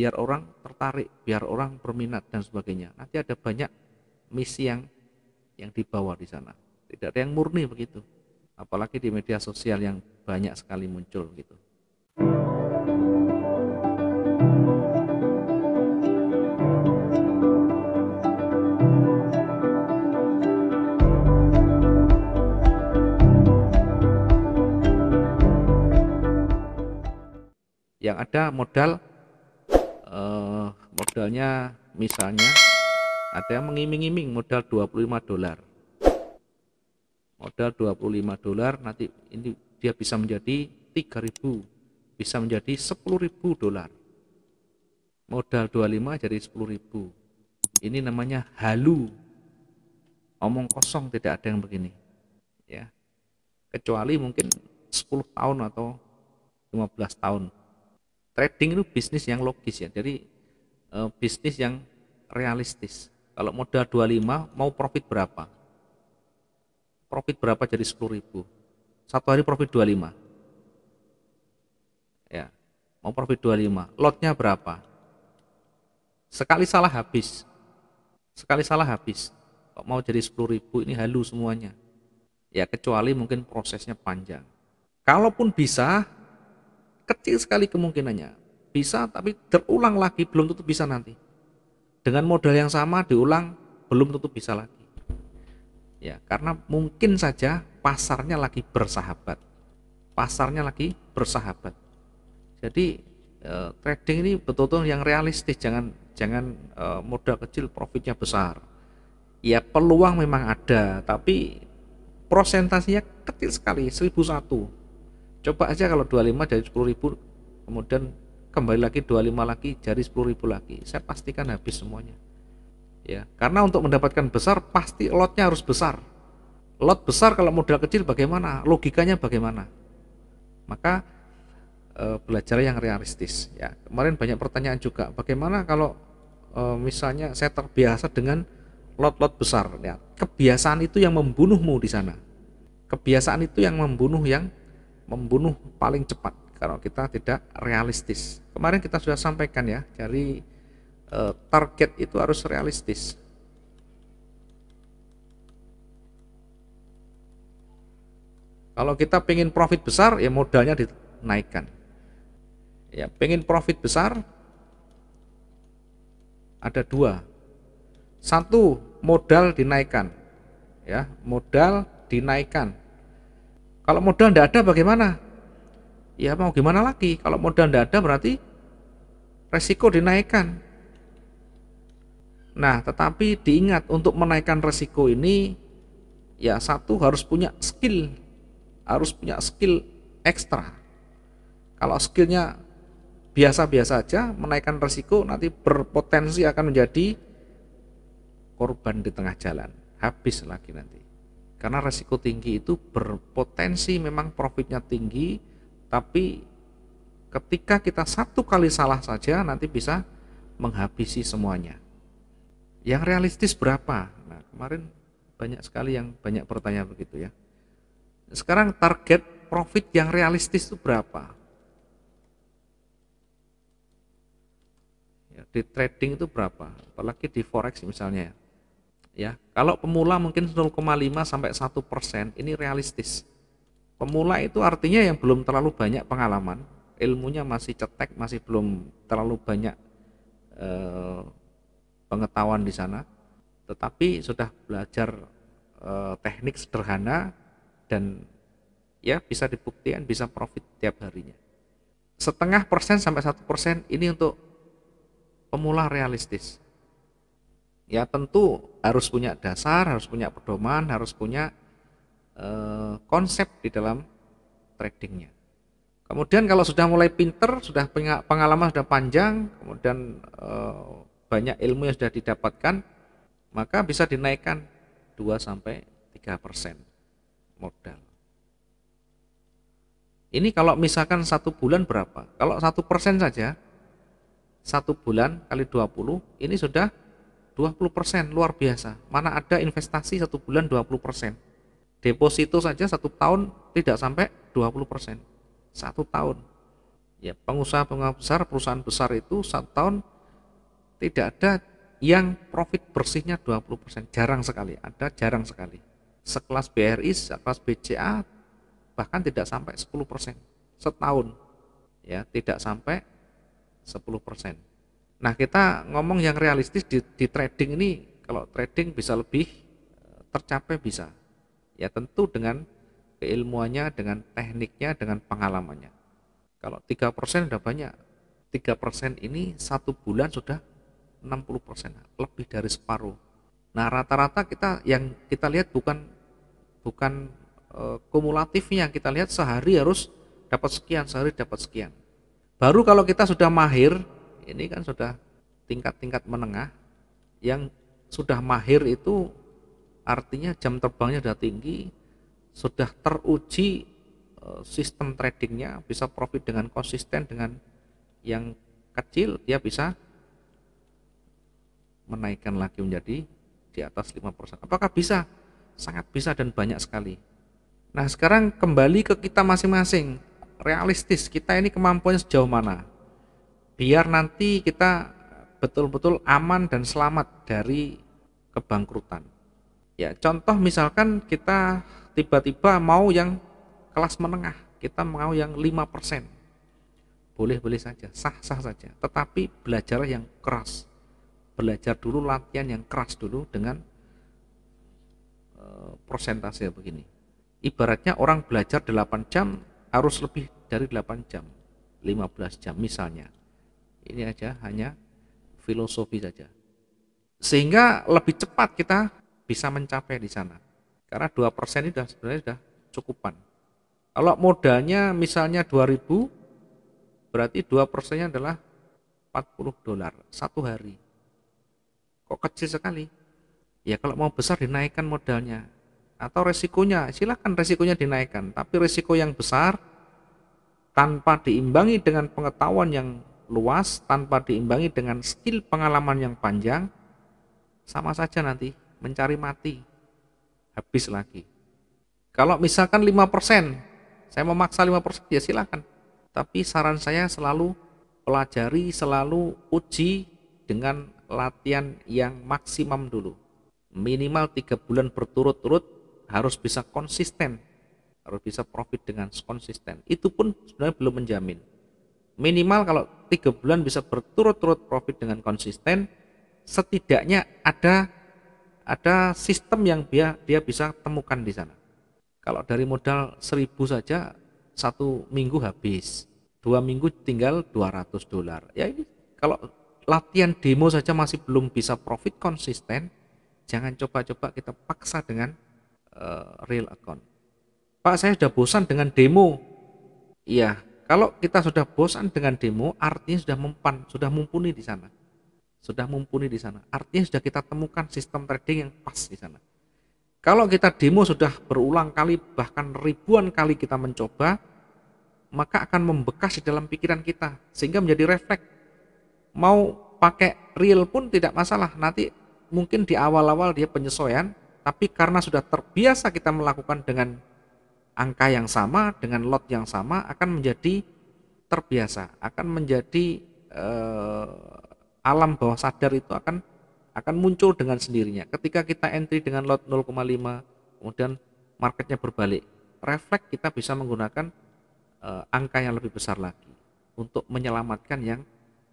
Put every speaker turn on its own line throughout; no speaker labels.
biar orang tertarik, biar orang berminat dan sebagainya. Nanti ada banyak misi yang yang dibawa di sana. Tidak ada yang murni begitu. Apalagi di media sosial yang banyak sekali muncul gitu. Yang ada modal uh, modalnya misalnya ada yang mengiming-iming modal 25 dolar modal 25 dolar nanti ini dia bisa menjadi 3000 bisa menjadi 10.000 dolar modal 25 jadi 10.000 ini namanya halu omong kosong tidak ada yang begini ya kecuali mungkin 10 tahun atau 15 tahun trading itu bisnis yang logis ya jadi e, bisnis yang realistis kalau modal 25 mau profit berapa profit berapa jadi 10.000? satu hari profit 25 ya mau profit 25 lotnya berapa sekali salah habis sekali salah habis kok mau jadi 10.000 ini halu semuanya ya kecuali mungkin prosesnya panjang kalaupun bisa kecil sekali kemungkinannya. Bisa tapi terulang lagi belum tentu bisa nanti. Dengan modal yang sama diulang belum tentu bisa lagi. Ya, karena mungkin saja pasarnya lagi bersahabat. Pasarnya lagi bersahabat. Jadi eh, trading ini betul-betul yang realistis, jangan jangan eh, modal kecil profitnya besar. Ya peluang memang ada, tapi prosentasinya kecil sekali, 1001 Coba aja kalau 25 dari 10 ribu, kemudian kembali lagi 25 lagi, jadi 10 ribu lagi. Saya pastikan habis semuanya. Ya, karena untuk mendapatkan besar pasti lotnya harus besar. Lot besar kalau modal kecil bagaimana? Logikanya bagaimana? Maka e, belajar yang realistis. Ya, kemarin banyak pertanyaan juga. Bagaimana kalau e, misalnya saya terbiasa dengan lot-lot besar? Ya, kebiasaan itu yang membunuhmu di sana. Kebiasaan itu yang membunuh yang membunuh paling cepat kalau kita tidak realistis. Kemarin kita sudah sampaikan ya, dari e, target itu harus realistis. Kalau kita pengen profit besar, ya modalnya dinaikkan. Ya, pengen profit besar, ada dua. Satu, modal dinaikkan. Ya, modal dinaikkan kalau modal tidak ada bagaimana? Ya mau gimana lagi? Kalau modal tidak ada berarti resiko dinaikkan. Nah, tetapi diingat untuk menaikkan resiko ini ya satu harus punya skill, harus punya skill ekstra. Kalau skillnya biasa-biasa aja, menaikkan resiko nanti berpotensi akan menjadi korban di tengah jalan, habis lagi nanti. Karena resiko tinggi itu berpotensi memang profitnya tinggi, tapi ketika kita satu kali salah saja nanti bisa menghabisi semuanya. Yang realistis berapa? Nah, kemarin banyak sekali yang banyak pertanyaan begitu ya. Sekarang target profit yang realistis itu berapa? Ya, di trading itu berapa apalagi di forex misalnya ya ya kalau pemula mungkin 0,5 sampai 1 persen ini realistis pemula itu artinya yang belum terlalu banyak pengalaman ilmunya masih cetek masih belum terlalu banyak eh, pengetahuan di sana tetapi sudah belajar eh, teknik sederhana dan ya bisa dibuktikan bisa profit tiap harinya setengah persen sampai satu persen ini untuk pemula realistis ya tentu harus punya dasar, harus punya pedoman, harus punya eh, konsep di dalam tradingnya. Kemudian kalau sudah mulai pinter, sudah pengalaman sudah panjang, kemudian eh, banyak ilmu yang sudah didapatkan, maka bisa dinaikkan 2 sampai 3 modal. Ini kalau misalkan satu bulan berapa? Kalau satu persen saja, satu bulan kali 20 ini sudah 20% luar biasa. Mana ada investasi satu bulan 20%. Deposito saja satu tahun tidak sampai 20%. Satu tahun. Ya, pengusaha-pengusaha besar, perusahaan besar itu satu tahun tidak ada yang profit bersihnya 20%. Jarang sekali, ada jarang sekali. Sekelas BRI, sekelas BCA bahkan tidak sampai 10% setahun. Ya, tidak sampai 10%. Nah, kita ngomong yang realistis di, di trading ini, kalau trading bisa lebih eh, tercapai bisa. Ya tentu dengan keilmuannya, dengan tekniknya, dengan pengalamannya. Kalau tiga persen sudah banyak, tiga persen ini satu bulan sudah 60%, lebih dari separuh. Nah, rata-rata kita yang kita lihat bukan bukan e, kumulatifnya, kita lihat sehari harus dapat sekian, sehari dapat sekian. Baru kalau kita sudah mahir, ini kan sudah tingkat-tingkat menengah yang sudah mahir itu artinya jam terbangnya sudah tinggi, sudah teruji e, sistem tradingnya, bisa profit dengan konsisten dengan yang kecil, dia bisa menaikkan lagi menjadi di atas 5%. Apakah bisa? Sangat bisa dan banyak sekali. Nah sekarang kembali ke kita masing-masing. Realistis, kita ini kemampuannya sejauh mana? biar nanti kita betul-betul aman dan selamat dari kebangkrutan. Ya, contoh misalkan kita tiba-tiba mau yang kelas menengah, kita mau yang 5%. Boleh-boleh saja, sah-sah saja. Tetapi belajar yang keras. Belajar dulu latihan yang keras dulu dengan e, persentase begini. Ibaratnya orang belajar 8 jam harus lebih dari 8 jam, 15 jam misalnya ini aja hanya filosofi saja sehingga lebih cepat kita bisa mencapai di sana karena dua persen itu sudah sebenarnya sudah cukupan kalau modalnya misalnya 2000 berarti dua persennya adalah 40 dolar satu hari kok kecil sekali ya kalau mau besar dinaikkan modalnya atau resikonya silahkan resikonya dinaikkan tapi resiko yang besar tanpa diimbangi dengan pengetahuan yang luas tanpa diimbangi dengan skill pengalaman yang panjang, sama saja nanti mencari mati. Habis lagi. Kalau misalkan 5%, saya memaksa 5% ya silakan. Tapi saran saya selalu pelajari, selalu uji dengan latihan yang maksimum dulu. Minimal tiga bulan berturut-turut harus bisa konsisten, harus bisa profit dengan konsisten. Itu pun sebenarnya belum menjamin minimal kalau tiga bulan bisa berturut-turut profit dengan konsisten setidaknya ada ada sistem yang dia dia bisa temukan di sana kalau dari modal seribu saja satu minggu habis dua minggu tinggal 200 dolar ya ini kalau latihan demo saja masih belum bisa profit konsisten jangan coba-coba kita paksa dengan uh, real account Pak saya sudah bosan dengan demo iya kalau kita sudah bosan dengan demo, artinya sudah mempan, sudah mumpuni di sana. Sudah mumpuni di sana. Artinya sudah kita temukan sistem trading yang pas di sana. Kalau kita demo sudah berulang kali, bahkan ribuan kali kita mencoba, maka akan membekas di dalam pikiran kita, sehingga menjadi refleks. Mau pakai real pun tidak masalah, nanti mungkin di awal-awal dia penyesuaian, tapi karena sudah terbiasa kita melakukan dengan angka yang sama dengan lot yang sama akan menjadi terbiasa, akan menjadi eh, alam bawah sadar itu akan akan muncul dengan sendirinya. Ketika kita entry dengan lot 0,5 kemudian marketnya berbalik, refleks kita bisa menggunakan eh, angka yang lebih besar lagi untuk menyelamatkan yang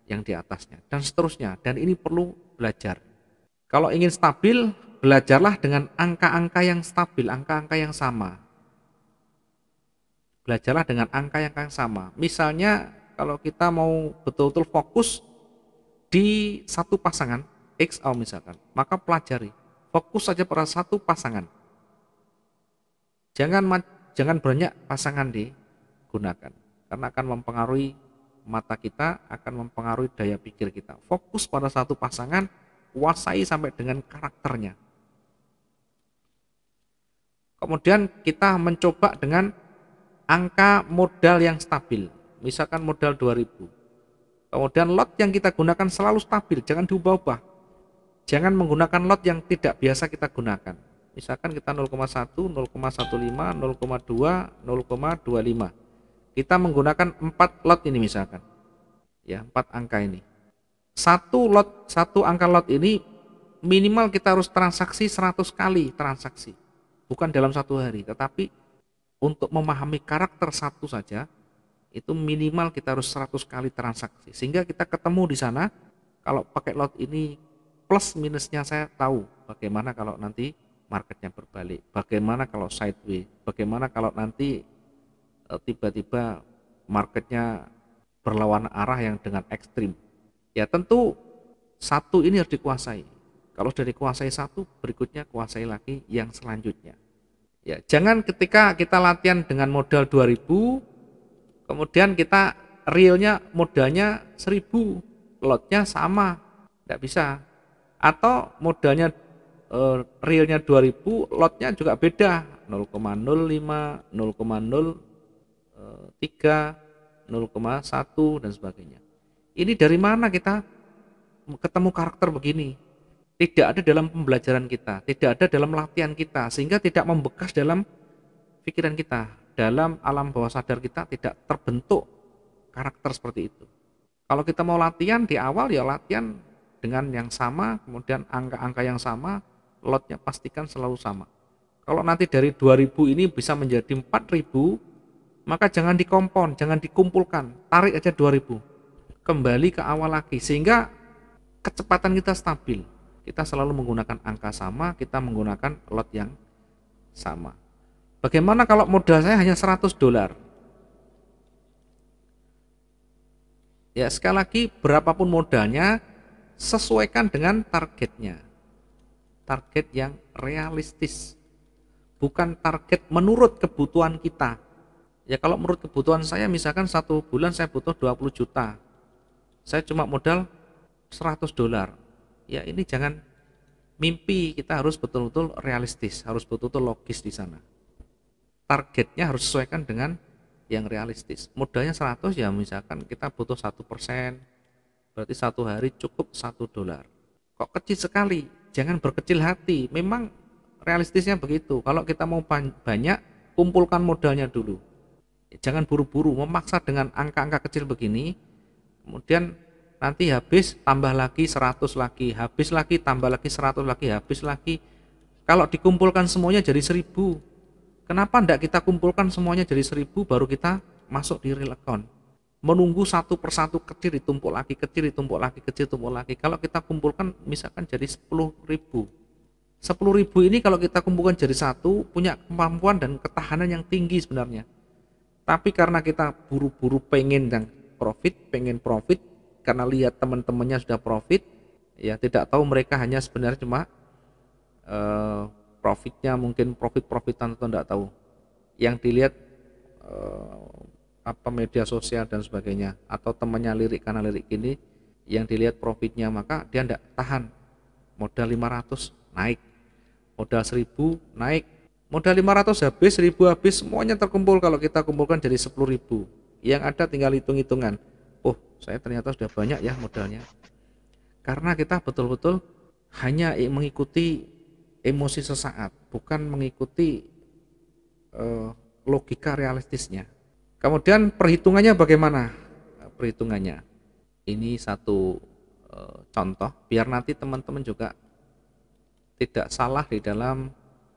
yang di atasnya dan seterusnya. Dan ini perlu belajar. Kalau ingin stabil, belajarlah dengan angka-angka yang stabil, angka-angka yang sama belajarlah dengan angka yang sama. Misalnya kalau kita mau betul-betul fokus di satu pasangan X atau misalkan, maka pelajari fokus saja pada satu pasangan. Jangan jangan banyak pasangan digunakan karena akan mempengaruhi mata kita, akan mempengaruhi daya pikir kita. Fokus pada satu pasangan, kuasai sampai dengan karakternya. Kemudian kita mencoba dengan angka modal yang stabil. Misalkan modal 2000. Kemudian lot yang kita gunakan selalu stabil, jangan diubah-ubah. Jangan menggunakan lot yang tidak biasa kita gunakan. Misalkan kita 0,1, 0,15, 0,2, 0,25. Kita menggunakan 4 lot ini misalkan. Ya, 4 angka ini. Satu lot, satu angka lot ini minimal kita harus transaksi 100 kali transaksi. Bukan dalam satu hari, tetapi untuk memahami karakter satu saja itu minimal kita harus 100 kali transaksi sehingga kita ketemu di sana kalau pakai lot ini plus minusnya saya tahu bagaimana kalau nanti marketnya berbalik bagaimana kalau sideways bagaimana kalau nanti e, tiba-tiba marketnya berlawan arah yang dengan ekstrim ya tentu satu ini harus dikuasai kalau sudah dikuasai satu berikutnya kuasai lagi yang selanjutnya Ya, jangan ketika kita latihan dengan modal 2000 kemudian kita realnya modalnya 1000, lotnya sama. Tidak bisa. Atau modalnya eh, realnya 2000, lotnya juga beda. 0,05, 0,03, 0,1 dan sebagainya. Ini dari mana kita ketemu karakter begini? tidak ada dalam pembelajaran kita, tidak ada dalam latihan kita, sehingga tidak membekas dalam pikiran kita, dalam alam bawah sadar kita tidak terbentuk karakter seperti itu. Kalau kita mau latihan di awal ya latihan dengan yang sama, kemudian angka-angka yang sama, lotnya pastikan selalu sama. Kalau nanti dari 2000 ini bisa menjadi 4000, maka jangan dikompon, jangan dikumpulkan, tarik aja 2000. Kembali ke awal lagi sehingga kecepatan kita stabil kita selalu menggunakan angka sama, kita menggunakan lot yang sama. Bagaimana kalau modal saya hanya 100 dolar? Ya, sekali lagi berapapun modalnya sesuaikan dengan targetnya. Target yang realistis. Bukan target menurut kebutuhan kita. Ya kalau menurut kebutuhan saya misalkan satu bulan saya butuh 20 juta. Saya cuma modal 100 dolar ya ini jangan mimpi kita harus betul-betul realistis, harus betul-betul logis di sana. Targetnya harus sesuaikan dengan yang realistis. Modalnya 100 ya misalkan kita butuh satu persen, berarti satu hari cukup satu dolar. Kok kecil sekali? Jangan berkecil hati. Memang realistisnya begitu. Kalau kita mau banyak, kumpulkan modalnya dulu. Jangan buru-buru memaksa dengan angka-angka kecil begini. Kemudian nanti habis tambah lagi 100 lagi, habis lagi tambah lagi 100 lagi, habis lagi. Kalau dikumpulkan semuanya jadi 1000. Kenapa tidak kita kumpulkan semuanya jadi 1000 baru kita masuk di real account? Menunggu satu persatu kecil ditumpuk lagi, kecil ditumpuk lagi, kecil ditumpuk lagi. Kalau kita kumpulkan misalkan jadi 10.000. 10.000 ini kalau kita kumpulkan jadi satu punya kemampuan dan ketahanan yang tinggi sebenarnya. Tapi karena kita buru-buru pengen dan profit, pengen profit, karena lihat teman-temannya sudah profit ya tidak tahu mereka hanya sebenarnya cuma eh, profitnya mungkin profit-profitan atau tidak tahu yang dilihat eh, apa media sosial dan sebagainya atau temannya lirik karena lirik ini yang dilihat profitnya maka dia tidak tahan modal 500 naik modal 1000 naik modal 500 habis 1000 habis semuanya terkumpul kalau kita kumpulkan jadi 10.000 yang ada tinggal hitung-hitungan oh saya ternyata sudah banyak ya modalnya karena kita betul-betul hanya mengikuti emosi sesaat bukan mengikuti uh, logika realistisnya kemudian perhitungannya bagaimana perhitungannya ini satu uh, contoh biar nanti teman-teman juga tidak salah di dalam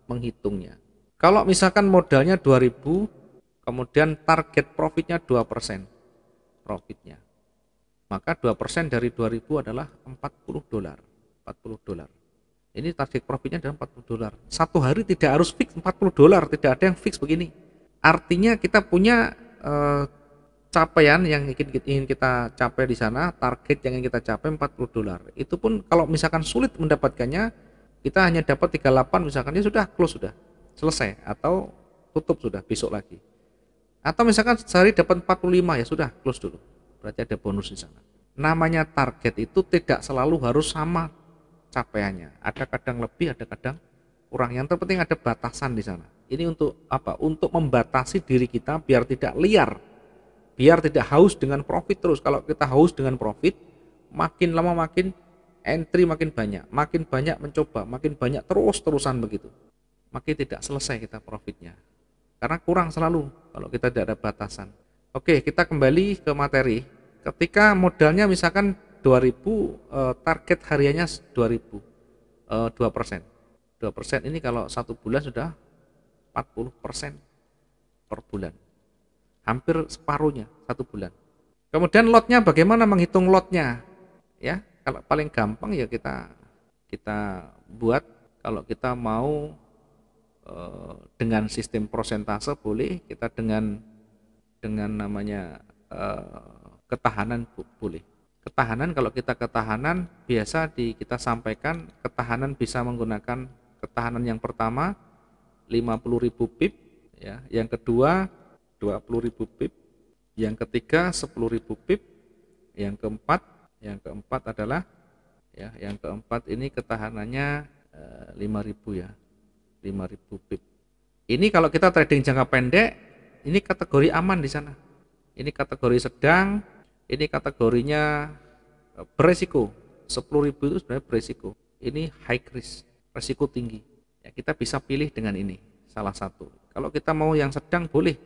menghitungnya kalau misalkan modalnya 2000 kemudian target profitnya 2% profitnya. Maka 2% dari 2000 adalah 40 dolar. 40 dolar. Ini target profitnya adalah 40 dolar. Satu hari tidak harus fix 40 dolar, tidak ada yang fix begini. Artinya kita punya eh, capaian yang ingin kita capai di sana, target yang ingin kita capai 40 dolar. Itu pun kalau misalkan sulit mendapatkannya, kita hanya dapat 38 misalkan ya sudah close sudah. Selesai atau tutup sudah besok lagi. Atau misalkan sehari dapat 45 ya sudah close dulu. Berarti ada bonus di sana. Namanya target itu tidak selalu harus sama capaiannya. Ada kadang lebih, ada kadang kurang. Yang terpenting ada batasan di sana. Ini untuk apa? Untuk membatasi diri kita biar tidak liar. Biar tidak haus dengan profit terus. Kalau kita haus dengan profit, makin lama makin entry makin banyak, makin banyak mencoba, makin banyak terus-terusan begitu. Makin tidak selesai kita profitnya karena kurang selalu kalau kita tidak ada batasan. Oke, kita kembali ke materi. Ketika modalnya misalkan 2000, eh, target hariannya 2000, eh, 2%. 2% ini kalau satu bulan sudah 40% per bulan. Hampir separuhnya satu bulan. Kemudian lotnya bagaimana menghitung lotnya? Ya, kalau paling gampang ya kita kita buat kalau kita mau Eh, dengan sistem prosentase boleh, kita dengan dengan namanya eh, ketahanan boleh. Ketahanan kalau kita ketahanan biasa di kita sampaikan ketahanan bisa menggunakan ketahanan yang pertama 50.000 pip ya, yang kedua 20.000 pip, yang ketiga 10.000 pip, yang keempat yang keempat adalah ya, yang keempat ini ketahanannya e, eh, 5.000 ya. 5000 pip. Ini kalau kita trading jangka pendek, ini kategori aman di sana. Ini kategori sedang, ini kategorinya eh, beresiko. 10.000 itu sebenarnya beresiko. Ini high risk, resiko tinggi. Ya, kita bisa pilih dengan ini salah satu. Kalau kita mau yang sedang boleh.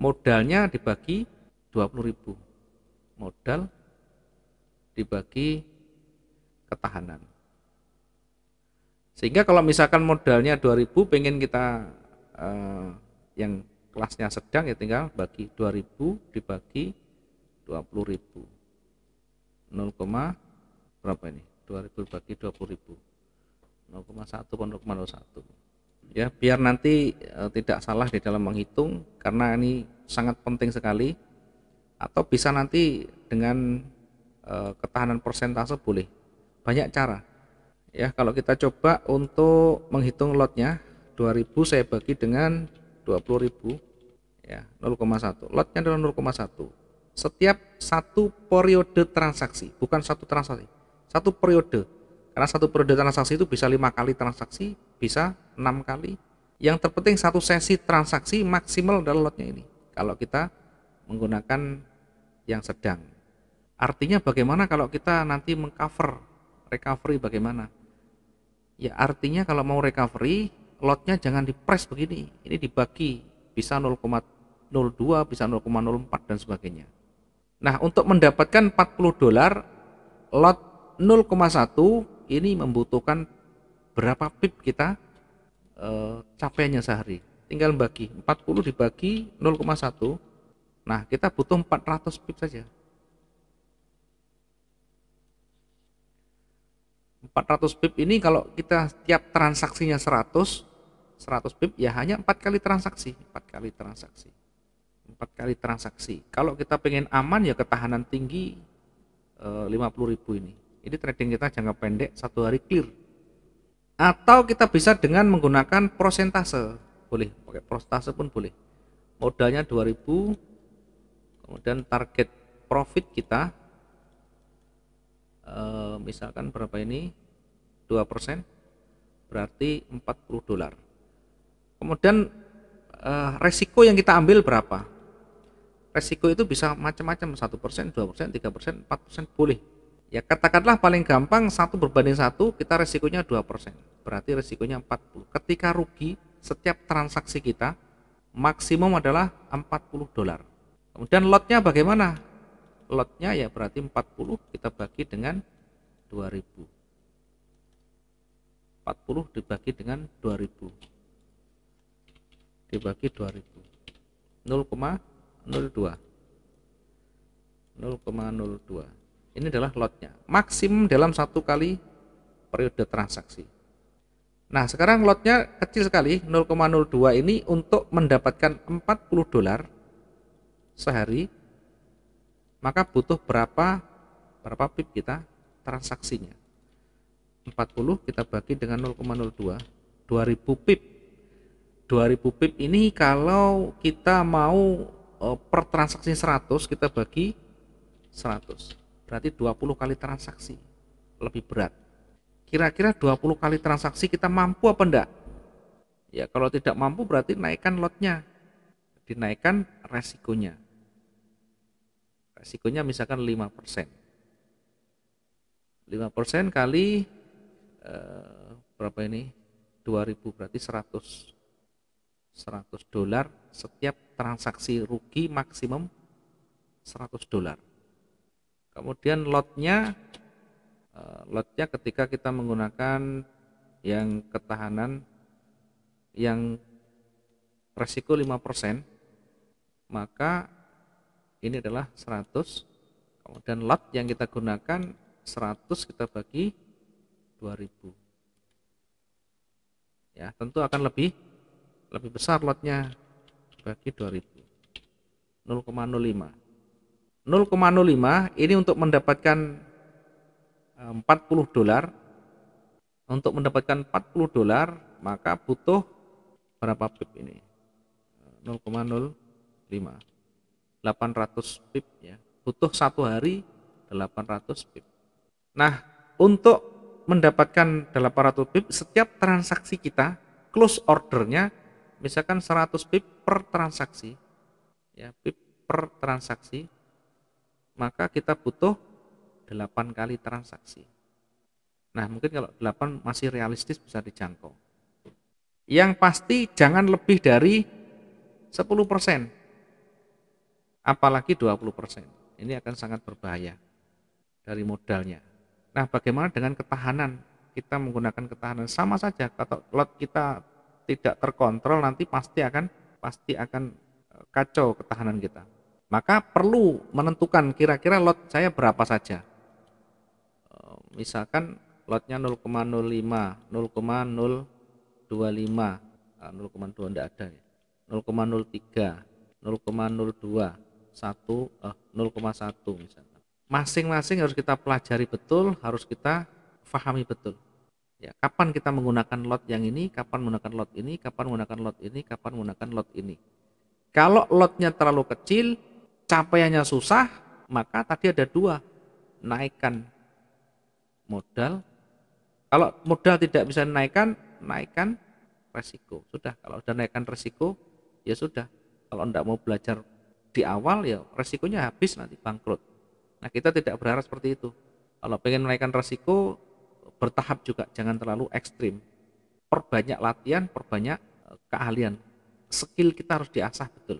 Modalnya dibagi 20.000. Modal dibagi ketahanan. Sehingga kalau misalkan modalnya 2000 pengen kita eh, yang kelasnya sedang ya tinggal bagi 2000 dibagi 20.000. 0, berapa ini? 2000 bagi 20.000. 0,1 0,01. Ya, biar nanti eh, tidak salah di dalam menghitung karena ini sangat penting sekali atau bisa nanti dengan eh, ketahanan persentase boleh banyak cara ya kalau kita coba untuk menghitung lotnya 2000 saya bagi dengan 20.000 ya 0,1 lotnya adalah 0,1 setiap satu periode transaksi bukan satu transaksi satu periode karena satu periode transaksi itu bisa lima kali transaksi bisa enam kali yang terpenting satu sesi transaksi maksimal adalah lotnya ini kalau kita menggunakan yang sedang artinya bagaimana kalau kita nanti mengcover recovery bagaimana ya artinya kalau mau recovery lotnya jangan di press begini ini dibagi bisa 0,02 bisa 0,04 dan sebagainya nah untuk mendapatkan 40 dolar lot 0,1 ini membutuhkan berapa pip kita e, capaiannya sehari tinggal bagi 40 dibagi 0,1 nah kita butuh 400 pip saja 400 pip ini kalau kita tiap transaksinya 100 100 pip ya hanya 4 kali transaksi 4 kali transaksi 4 kali transaksi kalau kita pengen aman ya ketahanan tinggi eh, puluh ribu ini ini trading kita jangka pendek satu hari clear atau kita bisa dengan menggunakan prosentase boleh pakai prosentase pun boleh modalnya 2000 kemudian target profit kita eh, misalkan berapa ini 2% berarti 40 dolar. Kemudian eh, resiko yang kita ambil berapa? Resiko itu bisa macam-macam 1%, 2%, 3%, 4% boleh. Ya katakanlah paling gampang satu berbanding satu kita resikonya 2%. Berarti resikonya 40. Ketika rugi setiap transaksi kita maksimum adalah 40 dolar. Kemudian lotnya bagaimana? Lotnya ya berarti 40 kita bagi dengan 2000. 40 dibagi dengan 2000 dibagi 2000 0,02 0,02 ini adalah lotnya maksimum dalam satu kali periode transaksi nah sekarang lotnya kecil sekali 0,02 ini untuk mendapatkan 40 dolar sehari maka butuh berapa berapa pip kita transaksinya 40 kita bagi dengan 0,02 2000 pip 2000 pip ini kalau kita mau e, per transaksi 100 kita bagi 100 berarti 20 kali transaksi lebih berat kira-kira 20 kali transaksi kita mampu apa enggak ya kalau tidak mampu berarti naikkan lotnya dinaikkan resikonya resikonya misalkan 5% 5% kali Eh, berapa ini 2000 berarti 100 100 dolar setiap transaksi rugi maksimum 100 dolar kemudian lotnya eh, lotnya ketika kita menggunakan yang ketahanan yang resiko 5% maka ini adalah 100 kemudian lot yang kita gunakan 100 kita bagi 2000 ya tentu akan lebih lebih besar lotnya bagi 2000 0,05 0,05 ini untuk mendapatkan 40 eh, dolar untuk mendapatkan 40 dolar maka butuh berapa pip ini 0,05 800 pip ya butuh satu hari 800 pip nah untuk mendapatkan dalam 400 pip setiap transaksi kita close ordernya misalkan 100 pip per transaksi ya pip per transaksi maka kita butuh 8 kali transaksi nah mungkin kalau 8 masih realistis bisa dijangkau yang pasti jangan lebih dari 10% apalagi 20% ini akan sangat berbahaya dari modalnya Nah, bagaimana dengan ketahanan? Kita menggunakan ketahanan sama saja. Kalau lot kita tidak terkontrol, nanti pasti akan pasti akan eh, kacau ketahanan kita. Maka perlu menentukan kira-kira lot saya berapa saja. Eh, misalkan lotnya 0,05, 0,025, 0,2 tidak ada ya. 0,03, 0,02, 1 eh, 0,1 misalnya masing-masing harus kita pelajari betul, harus kita fahami betul. Ya, kapan kita menggunakan lot yang ini, kapan menggunakan lot ini, kapan menggunakan lot ini, kapan menggunakan lot ini. Kalau lotnya terlalu kecil, capaiannya susah, maka tadi ada dua, naikkan modal. Kalau modal tidak bisa naikkan, naikkan resiko. Sudah, kalau sudah naikkan resiko, ya sudah. Kalau tidak mau belajar di awal, ya resikonya habis nanti bangkrut. Nah kita tidak berharap seperti itu. Kalau pengen menaikkan resiko, bertahap juga, jangan terlalu ekstrim. Perbanyak latihan, perbanyak eh, keahlian. Skill kita harus diasah betul.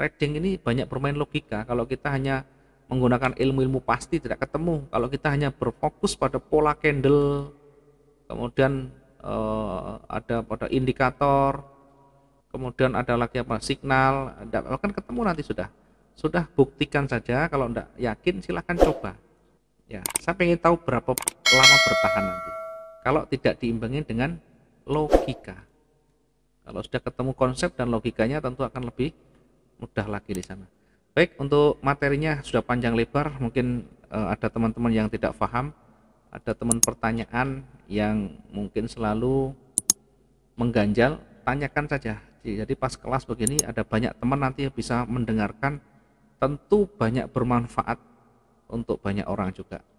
Trading ini banyak bermain logika. Kalau kita hanya menggunakan ilmu-ilmu pasti tidak ketemu. Kalau kita hanya berfokus pada pola candle, kemudian eh, ada pada indikator, kemudian ada lagi apa signal, tidak akan ketemu nanti sudah sudah buktikan saja kalau tidak yakin silahkan coba ya saya ingin tahu berapa lama bertahan nanti kalau tidak diimbangi dengan logika kalau sudah ketemu konsep dan logikanya tentu akan lebih mudah lagi di sana baik untuk materinya sudah panjang lebar mungkin uh, ada teman-teman yang tidak paham ada teman pertanyaan yang mungkin selalu mengganjal tanyakan saja jadi pas kelas begini ada banyak teman nanti bisa mendengarkan tentu banyak bermanfaat untuk banyak orang juga.